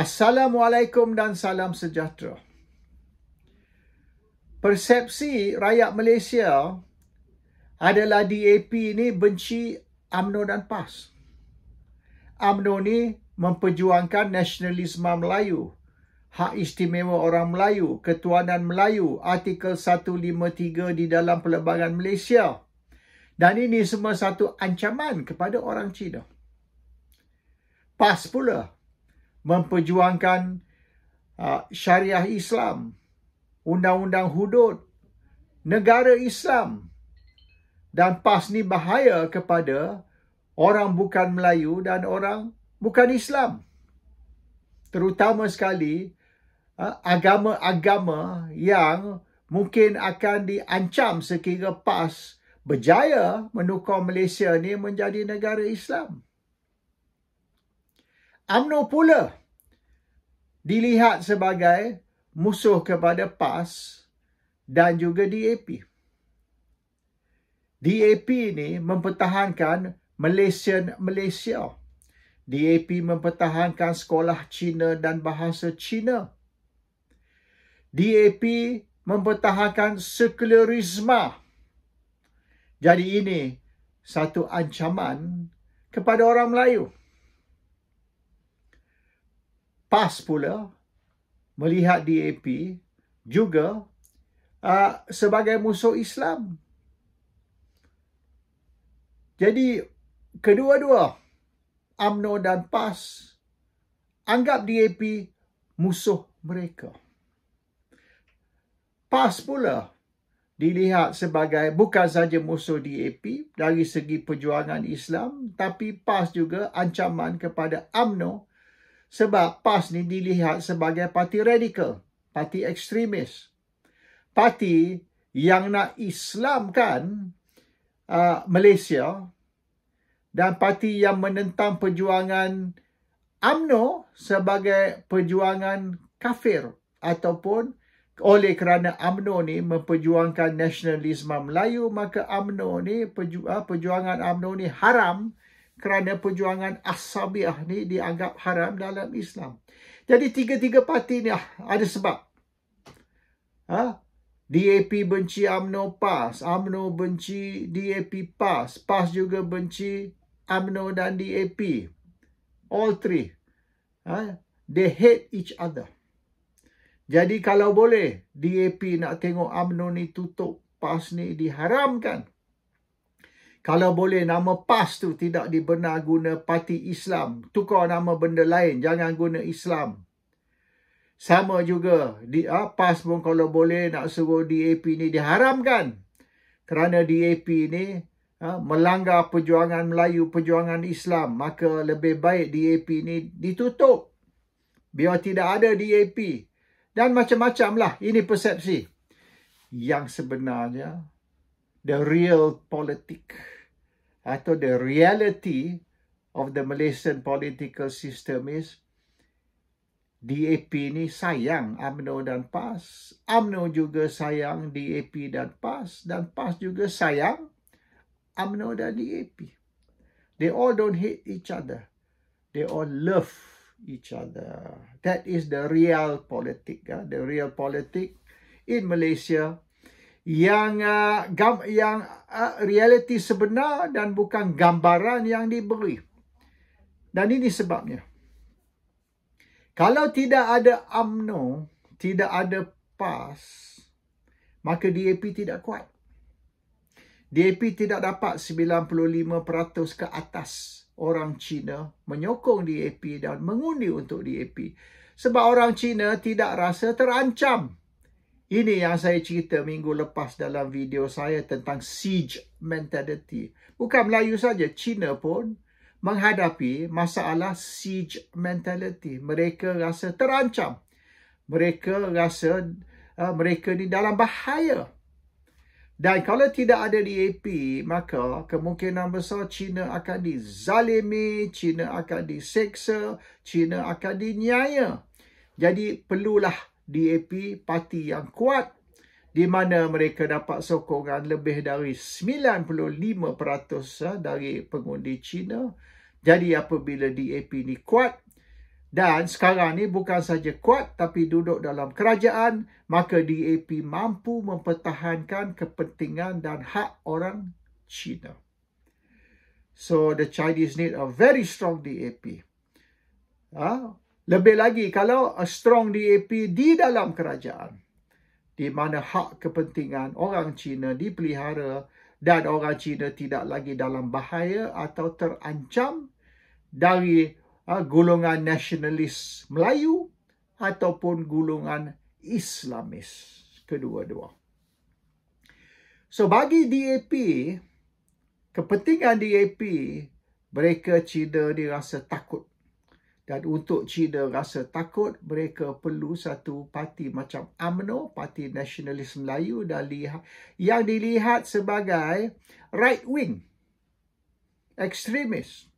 Assalamualaikum dan salam sejahtera. Persepsi rakyat Malaysia adalah DAP ini benci UMNO dan PAS. UMNO ini memperjuangkan nasionalisme Melayu, hak istimewa orang Melayu, ketuanan Melayu, artikel 153 di dalam Perlembagaan Malaysia. Dan ini semua satu ancaman kepada orang Cina. PAS pula memperjuangkan ah, syariah Islam, undang-undang hudud, negara Islam dan PAS ni bahaya kepada orang bukan Melayu dan orang bukan Islam. Terutama sekali ah, agama-agama yang mungkin akan diancam sekiranya PAS berjaya menukar Malaysia ni menjadi negara Islam. UMNO pula dilihat sebagai musuh kepada PAS dan juga DAP. DAP ini mempertahankan Malaysian Malaysia. DAP mempertahankan sekolah Cina dan bahasa Cina. DAP mempertahankan sekularisme. Jadi ini satu ancaman kepada orang Melayu. PAS pula melihat DAP juga uh, sebagai musuh Islam. Jadi kedua-dua AMNO dan PAS anggap DAP musuh mereka. PAS pula dilihat sebagai bukan saja musuh DAP dari segi perjuangan Islam tapi PAS juga ancaman kepada AMNO sebab PAS ni dilihat sebagai parti radikal, parti ekstremis. Parti yang nak islamkan uh, Malaysia dan parti yang menentang perjuangan AMNO sebagai perjuangan kafir ataupun oleh kerana AMNO ni memperjuangkan nasionalisme Melayu maka AMNO ni uh, perjuangan AMNO ni haram kerana perjuangan asabiah ni dianggap haram dalam Islam. Jadi tiga-tiga parti ni ah, ada sebab. Ha? DAP benci AMNO PAS, AMNO benci DAP PAS, PAS juga benci AMNO dan DAP. All three. Ha? They hate each other. Jadi kalau boleh DAP nak tengok AMNO ni tutup, PAS ni diharamkan. Kalau boleh nama PAS tu tidak dibenar guna parti Islam. Tukar nama benda lain. Jangan guna Islam. Sama juga. Di, ah, PAS pun kalau boleh nak suruh DAP ni diharamkan. Kerana DAP ni ah, melanggar perjuangan Melayu, perjuangan Islam. Maka lebih baik DAP ni ditutup. Biar tidak ada DAP. Dan macam-macam lah. Ini persepsi. Yang sebenarnya the real politic atau the reality of the Malaysian political system is DAP ni sayang AMNO dan PAS. AMNO juga sayang DAP dan PAS. Dan PAS juga sayang AMNO dan DAP. They all don't hate each other. They all love each other. That is the real politik. Ah. The real politik in Malaysia yang uh, gam, yang uh, realiti sebenar dan bukan gambaran yang diberi. Dan ini sebabnya. Kalau tidak ada amno tidak ada PAS, maka DAP tidak kuat. DAP tidak dapat 95% ke atas orang Cina menyokong DAP dan mengundi untuk DAP. Sebab orang Cina tidak rasa terancam ini yang saya cerita minggu lepas dalam video saya tentang siege mentality. Bukan Melayu saja, Cina pun menghadapi masalah siege mentality. Mereka rasa terancam. Mereka rasa uh, mereka ni dalam bahaya. Dan kalau tidak ada DAP, maka kemungkinan besar China akan dizalimi, China akan diseksa, China akan dinyaya. Jadi perlulah DAP parti yang kuat di mana mereka dapat sokongan lebih dari 95% ah, dari pengundi China. Jadi apabila DAP ni kuat dan sekarang ni bukan saja kuat tapi duduk dalam kerajaan, maka DAP mampu mempertahankan kepentingan dan hak orang China. So the Chinese need a very strong DAP. Ah, lebih lagi kalau a strong DAP di dalam kerajaan di mana hak kepentingan orang Cina dipelihara dan orang Cina tidak lagi dalam bahaya atau terancam dari uh, golongan nasionalis Melayu ataupun golongan Islamis kedua-dua. So bagi DAP, kepentingan DAP, mereka Cina dirasa takut dan untuk China rasa takut, mereka perlu satu parti macam AMNO, Parti Nasionalis Melayu dan yang dilihat sebagai right wing, ekstremis.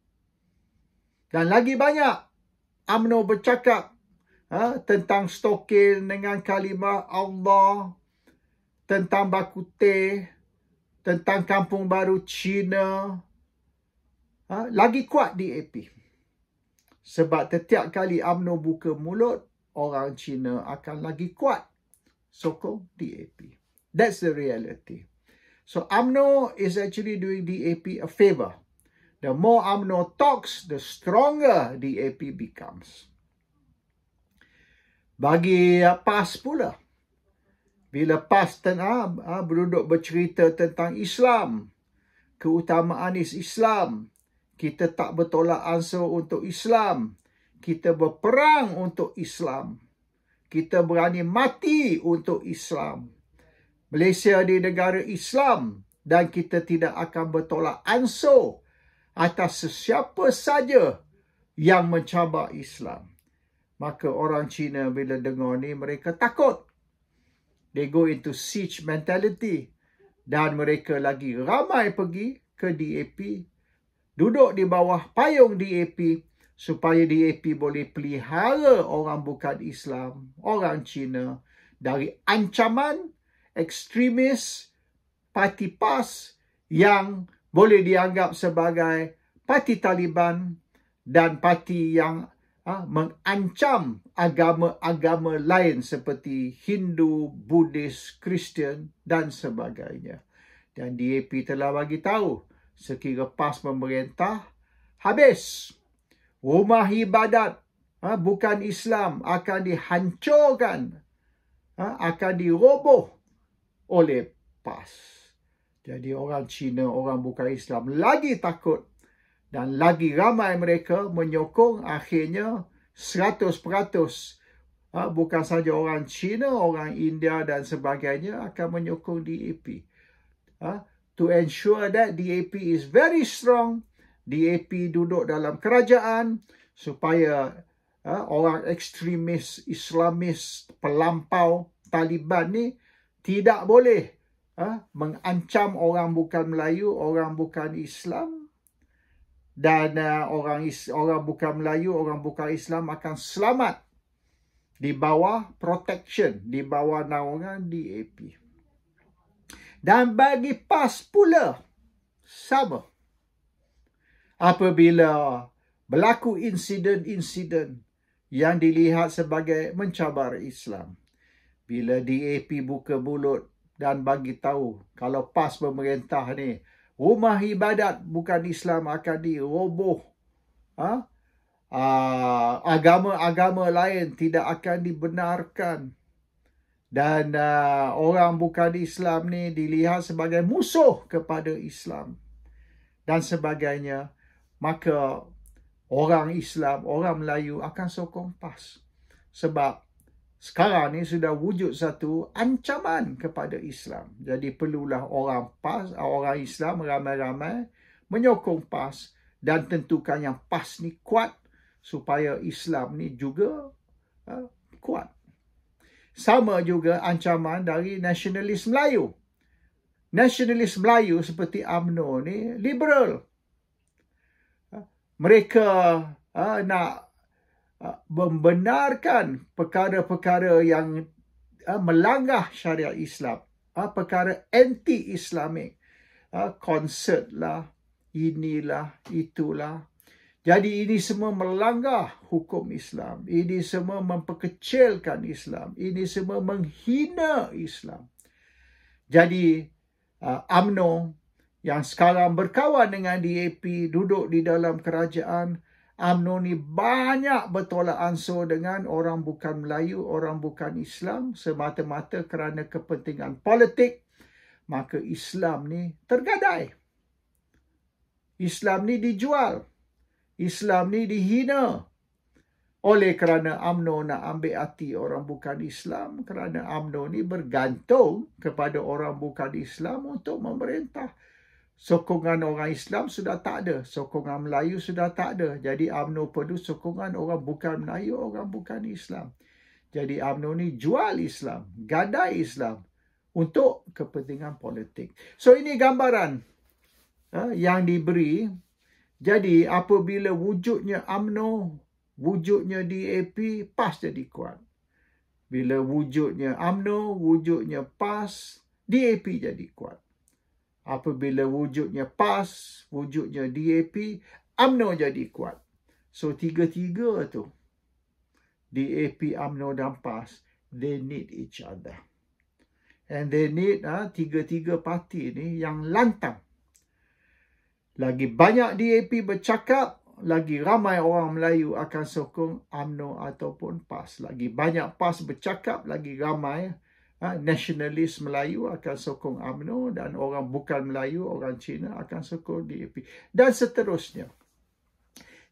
Dan lagi banyak AMNO bercakap ha, tentang stokin dengan kalimah Allah, tentang baku teh, tentang kampung baru China. Ha, lagi kuat di AP. Sebab setiap kali UMNO buka mulut, orang Cina akan lagi kuat sokong DAP. That's the reality. So UMNO is actually doing DAP a favor. The more UMNO talks, the stronger DAP becomes. Bagi PAS pula. Bila PAS tengah uh, ah, berduduk bercerita tentang Islam. Keutamaan is Islam. Kita tak bertolak ansur untuk Islam. Kita berperang untuk Islam. Kita berani mati untuk Islam. Malaysia di negara Islam dan kita tidak akan bertolak ansur atas sesiapa saja yang mencabar Islam. Maka orang Cina bila dengar ni mereka takut. They go into siege mentality. Dan mereka lagi ramai pergi ke DAP duduk di bawah payung DAP supaya DAP boleh pelihara orang bukan Islam, orang Cina dari ancaman ekstremis parti PAS yang boleh dianggap sebagai parti Taliban dan parti yang ha, mengancam agama-agama lain seperti Hindu, Buddhis, Kristian dan sebagainya. Dan DAP telah bagi tahu sekiranya PAS memerintah, habis. Rumah ibadat ha, bukan Islam akan dihancurkan, ha, akan diroboh oleh PAS. Jadi orang Cina, orang bukan Islam lagi takut dan lagi ramai mereka menyokong akhirnya 100% ha, bukan saja orang Cina, orang India dan sebagainya akan menyokong DAP. Ha, to ensure that DAP is very strong, DAP duduk dalam kerajaan supaya uh, orang ekstremis, Islamis, pelampau Taliban ni tidak boleh uh, mengancam orang bukan Melayu, orang bukan Islam dan uh, orang is, orang bukan Melayu, orang bukan Islam akan selamat di bawah protection, di bawah naungan DAP. Di dan bagi pas pula sama apabila berlaku insiden-insiden yang dilihat sebagai mencabar Islam. Bila DAP buka mulut dan bagi tahu kalau PAS pemerintah ni rumah ibadat bukan Islam akan diroboh. Ha? Ah, agama-agama lain tidak akan dibenarkan dan uh, orang bukan Islam ni dilihat sebagai musuh kepada Islam dan sebagainya maka orang Islam orang Melayu akan sokong PAS sebab sekarang ni sudah wujud satu ancaman kepada Islam jadi perlulah orang PAS orang Islam ramai-ramai menyokong PAS dan tentukan yang PAS ni kuat supaya Islam ni juga uh, kuat sama juga ancaman dari nasionalis Melayu. Nasionalis Melayu seperti UMNO ni liberal. Mereka uh, nak uh, membenarkan perkara-perkara yang uh, melanggar syariat Islam. Uh, perkara anti-Islamik. Uh, konsert lah, inilah, itulah. Jadi ini semua melanggar hukum Islam. Ini semua memperkecilkan Islam. Ini semua menghina Islam. Jadi uh, AMNO yang sekarang berkawan dengan DAP duduk di dalam kerajaan. AMNO ni banyak bertolak ansur dengan orang bukan Melayu, orang bukan Islam semata-mata kerana kepentingan politik. Maka Islam ni tergadai. Islam ni dijual. Islam ni dihina oleh kerana UMNO nak ambil hati orang bukan Islam kerana UMNO ni bergantung kepada orang bukan Islam untuk memerintah. Sokongan orang Islam sudah tak ada. Sokongan Melayu sudah tak ada. Jadi UMNO perlu sokongan orang bukan Melayu, orang bukan Islam. Jadi UMNO ni jual Islam, gadai Islam untuk kepentingan politik. So ini gambaran ha, yang diberi jadi apabila wujudnya AMNO, wujudnya DAP, PAS jadi kuat. Bila wujudnya AMNO, wujudnya PAS, DAP jadi kuat. Apabila wujudnya PAS, wujudnya DAP, AMNO jadi kuat. So tiga-tiga tu, DAP, AMNO dan PAS, they need each other. And they need ha, tiga-tiga parti ni yang lantang. Lagi banyak DAP bercakap, lagi ramai orang Melayu akan sokong AMNO ataupun PAS. Lagi banyak PAS bercakap, lagi ramai ha, nasionalis Melayu akan sokong AMNO dan orang bukan Melayu, orang Cina akan sokong DAP. Dan seterusnya.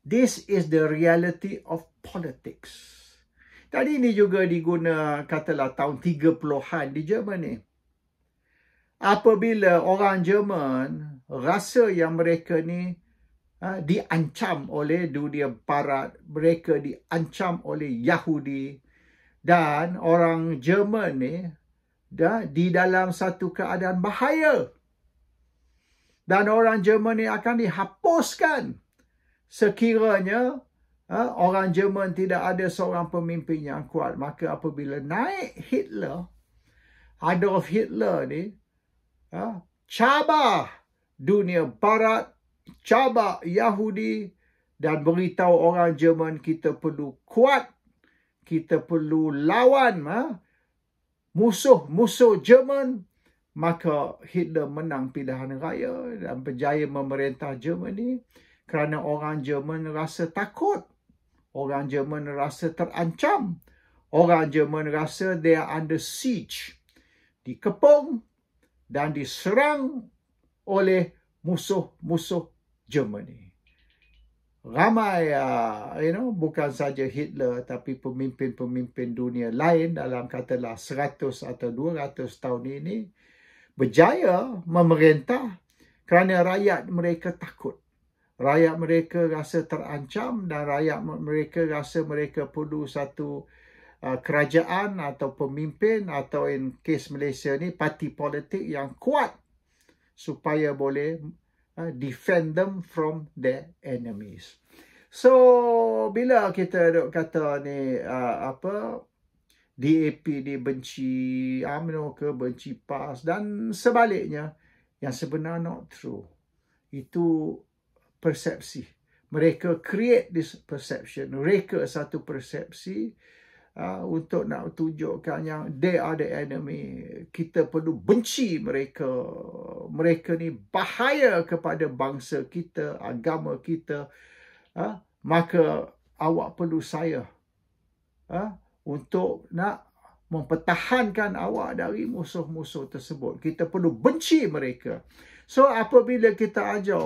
This is the reality of politics. Tadi ini juga diguna katalah tahun 30-an di Jerman ni. Apabila orang Jerman rasa yang mereka ni uh, diancam oleh dunia barat mereka diancam oleh yahudi dan orang jerman ni dah di dalam satu keadaan bahaya dan orang jerman ni akan dihapuskan sekiranya uh, orang jerman tidak ada seorang pemimpin yang kuat maka apabila naik hitler Adolf Hitler ni uh, cabar dunia barat cabak Yahudi dan beritahu orang Jerman kita perlu kuat kita perlu lawan ha? musuh-musuh Jerman maka Hitler menang pilihan raya dan berjaya memerintah Jerman ini kerana orang Jerman rasa takut orang Jerman rasa terancam orang Jerman rasa they are under siege dikepung dan diserang oleh musuh-musuh Germany. Ramai uh, you know bukan saja Hitler tapi pemimpin-pemimpin dunia lain dalam katalah 100 atau 200 tahun ini berjaya memerintah kerana rakyat mereka takut. Rakyat mereka rasa terancam dan rakyat mereka rasa mereka perlu satu uh, kerajaan atau pemimpin atau in case Malaysia ni parti politik yang kuat supaya boleh uh, defend them from their enemies. So bila kita dok kata ni uh, apa DAP ni benci AMNO ke benci PAS dan sebaliknya yang sebenarnya not true. Itu persepsi. Mereka create this perception. Mereka satu persepsi uh, uh, untuk nak tunjukkan yang they are the enemy. Kita perlu benci mereka. Mereka ni bahaya kepada bangsa kita, agama kita. Uh, maka awak perlu saya uh, untuk nak mempertahankan awak dari musuh-musuh tersebut. Kita perlu benci mereka. So apabila kita ajar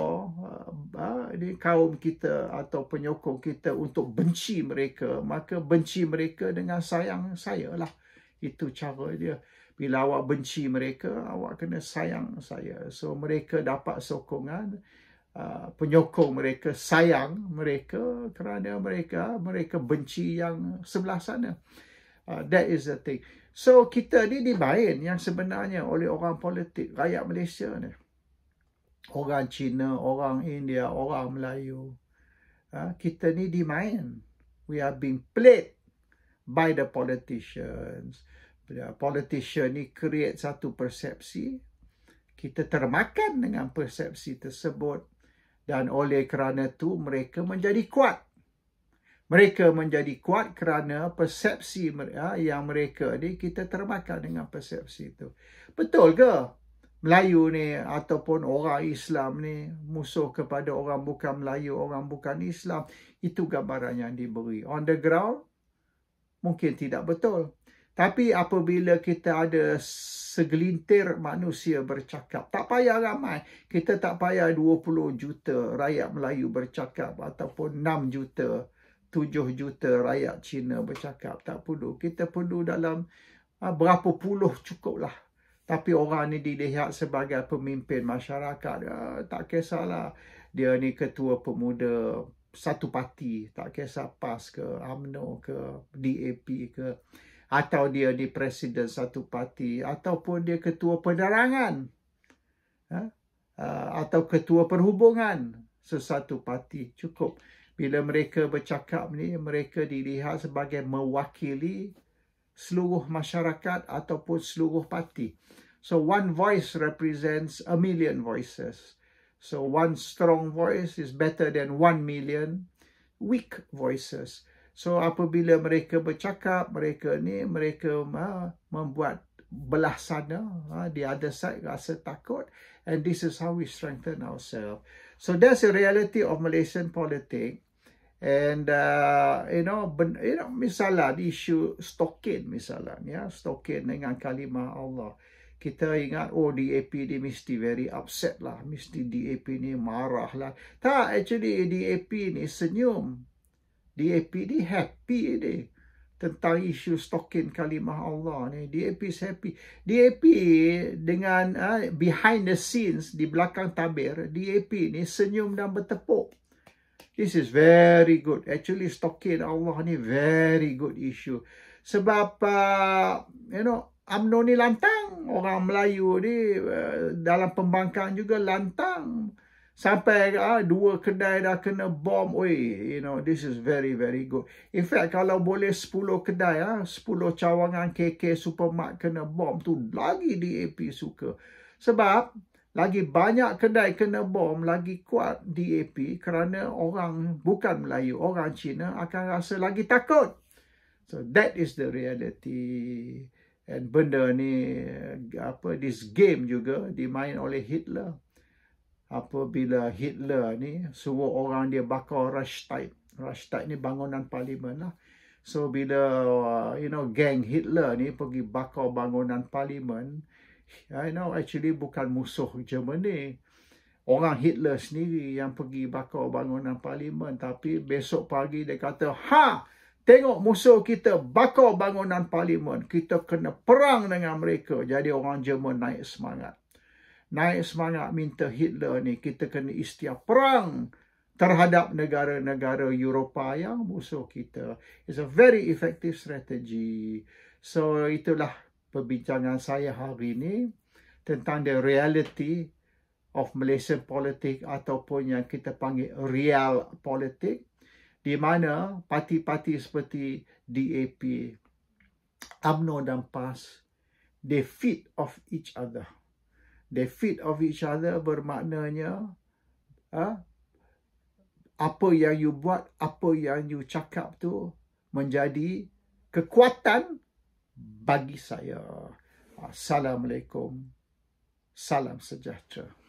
ni kaum kita atau penyokong kita untuk benci mereka, maka benci mereka dengan sayang saya lah. Itu cara dia. Bila awak benci mereka, awak kena sayang saya. So mereka dapat sokongan, uh, penyokong mereka sayang mereka kerana mereka mereka benci yang sebelah sana. Uh, that is the thing. So kita ni dibain yang sebenarnya oleh orang politik rakyat Malaysia ni orang Cina, orang India, orang Melayu. Ha? Kita ni dimain. We are being played by the politicians. The politician ni create satu persepsi. Kita termakan dengan persepsi tersebut. Dan oleh kerana tu mereka menjadi kuat. Mereka menjadi kuat kerana persepsi ha, yang mereka ni kita termakan dengan persepsi itu. Betul ke? Melayu ni ataupun orang Islam ni musuh kepada orang bukan Melayu, orang bukan Islam. Itu gambaran yang diberi. On the ground, mungkin tidak betul. Tapi apabila kita ada segelintir manusia bercakap, tak payah ramai. Kita tak payah 20 juta rakyat Melayu bercakap ataupun 6 juta, 7 juta rakyat Cina bercakap. Tak perlu. Kita perlu dalam ah, berapa puluh cukuplah. Tapi orang ni dilihat sebagai pemimpin masyarakat. Ya, tak kisahlah dia ni ketua pemuda satu parti. Tak kisah PAS ke, AMNO ke, DAP ke. Atau dia ni presiden satu parti. Ataupun dia ketua penerangan. Ha? Uh, atau ketua perhubungan sesatu parti cukup bila mereka bercakap ni mereka dilihat sebagai mewakili seluruh masyarakat ataupun seluruh parti. So one voice represents a million voices. So one strong voice is better than one million weak voices. So apabila mereka bercakap, mereka ni mereka uh, membuat belah sana, uh, ha, the other side rasa takut and this is how we strengthen ourselves. So that's the reality of Malaysian politics and uh, you know ben, you know misalnya di isu stokin misalnya ya stokin dengan kalimah Allah kita ingat oh DAP ni mesti very upset lah mesti DAP ni marah lah tak actually DAP ni senyum DAP ni happy ni tentang isu stokin kalimah Allah ni DAP is happy DAP dengan uh, behind the scenes di belakang tabir DAP ni senyum dan bertepuk This is very good. Actually, stokin Allah ni very good issue. Sebab, uh, you know, UMNO ni lantang. Orang Melayu ni uh, dalam pembangkang juga lantang. Sampai uh, dua kedai dah kena bom. Oi, you know, this is very, very good. In fact, kalau boleh 10 kedai, uh, 10 cawangan KK supermarket kena bom tu lagi DAP suka. Sebab, lagi banyak kedai kena bom, lagi kuat DAP kerana orang bukan Melayu, orang Cina akan rasa lagi takut. So that is the reality. And benda ni, apa, this game juga dimain oleh Hitler. Apabila Hitler ni suruh orang dia bakar Rastadt. Rastadt ni bangunan parlimen lah. So bila, uh, you know, gang Hitler ni pergi bakar bangunan parlimen, I know actually bukan musuh Germany. Orang Hitler sendiri yang pergi bakar bangunan parlimen. Tapi besok pagi dia kata, Ha! Tengok musuh kita bakar bangunan parlimen. Kita kena perang dengan mereka. Jadi orang Jerman naik semangat. Naik semangat minta Hitler ni. Kita kena istiap perang terhadap negara-negara Eropah yang musuh kita. It's a very effective strategy. So itulah perbincangan saya hari ini tentang the reality of Malaysian politik ataupun yang kita panggil real politics, di mana parti-parti seperti DAP, AMNO dan PAS, they feed of each other. They feed of each other bermaknanya uh, apa yang you buat, apa yang you cakap tu menjadi kekuatan bagi saya. Assalamualaikum. Salam sejahtera.